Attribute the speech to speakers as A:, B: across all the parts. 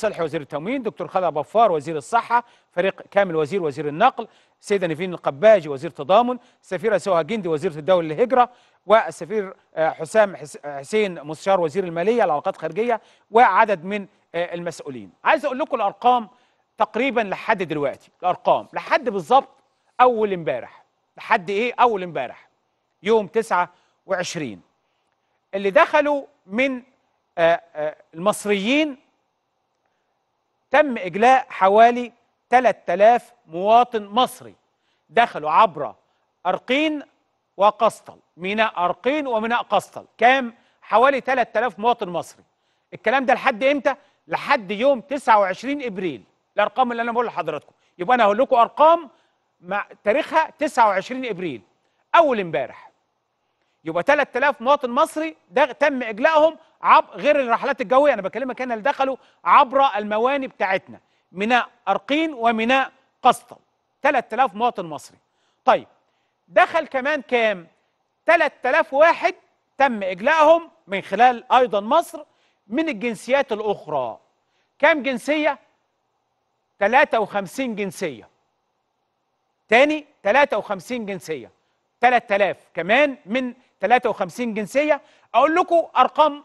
A: صلحي وزير التموين دكتور خالد بفار وزير الصحه فريق كامل وزير وزير النقل السيده نيفين القباجي وزير تضامن السفيره سوها جندي وزيره الدوله للهجره والسفير آه، حسام حسين مستشار وزير الماليه العلاقات الخارجيه وعدد من آه، المسؤولين عايز اقول لكم الارقام تقريبا لحد دلوقتي الارقام لحد بالظبط اول امبارح لحد ايه اول امبارح يوم 29 اللي دخلوا من آه، المصريين تم إجلاء حوالي 3000 مواطن مصري دخلوا عبر أرقين وقسطل ميناء أرقين وميناء قسطل كام حوالي 3000 مواطن مصري الكلام ده لحد امتى لحد يوم 29 ابريل الارقام اللي انا بقول لحضراتكم يبقى انا هقول لكم ارقام مع تاريخها 29 ابريل اول امبارح يبقى 3000 مواطن مصري ده تم اجلائهم عب غير الرحلات الجويه انا بكلمك هنا اللي دخلوا عبر المواني بتاعتنا ميناء ارقين وميناء قسطل 3000 مواطن مصري طيب دخل كمان كام 3000 واحد تم اجلائهم من خلال ايضا مصر من الجنسيات الاخرى كام جنسيه 53 جنسيه تاني 53 جنسيه 3000 كمان من 53 جنسيه اقول لكم ارقام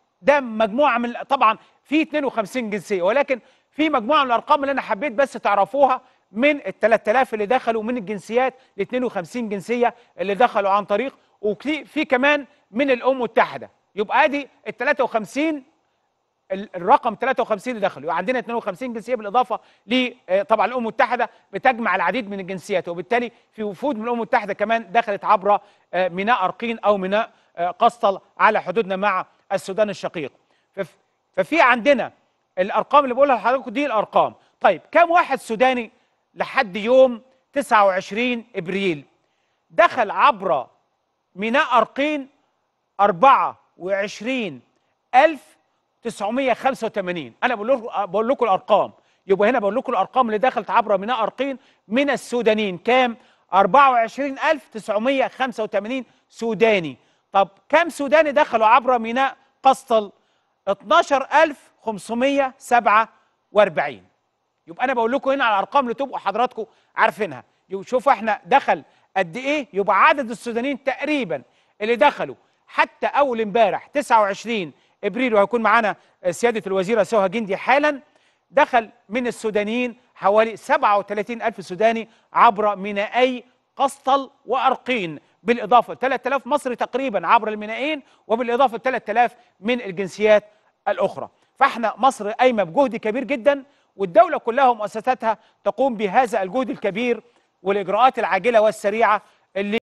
A: ده مجموعه من طبعا في 52 جنسيه ولكن في مجموعه من الارقام اللي انا حبيت بس تعرفوها من ال 3000 اللي دخلوا من الجنسيات ال 52 جنسيه اللي دخلوا عن طريق وفي كمان من الامم المتحده يبقى ادي ال 53 الرقم 53 اللي دخلوا عندنا 52 جنسيه بالاضافه ل آه، طبعا الامم المتحده بتجمع العديد من الجنسيات وبالتالي في وفود من الامم المتحده كمان دخلت عبر آه، ميناء ارقين او ميناء آه، قسطل على حدودنا مع السودان الشقيق ففي عندنا الارقام اللي بقولها لحضراتكم دي الارقام طيب كم واحد سوداني لحد يوم 29 ابريل دخل عبر ميناء ارقين 24985 انا بقول لكم بقول لكم الارقام يبقى هنا بقول لكم الارقام اللي دخلت عبر ميناء ارقين من السودانيين كام 24985 سوداني طب كم سوداني دخلوا عبر ميناء قسطل 12547 يبقى انا بقول لكم هنا على الارقام اللي تبقوا حضراتكم عارفينها شوفوا احنا دخل قد ايه يبقى عدد السودانيين تقريبا اللي دخلوا حتى اول امبارح 29 ابريل وهيكون معانا سياده الوزيره سوها جندي حالا دخل من السودانيين حوالي 37 ألف سوداني عبر مينائي قسطل وأرقين بالاضافه 3000 مصري تقريبا عبر المينائين وبالاضافه 3000 من الجنسيات الاخرى فاحنا مصر قايمه بجهد كبير جدا والدوله كلها ومؤسساتها تقوم بهذا الجهد الكبير والاجراءات العاجله والسريعه اللي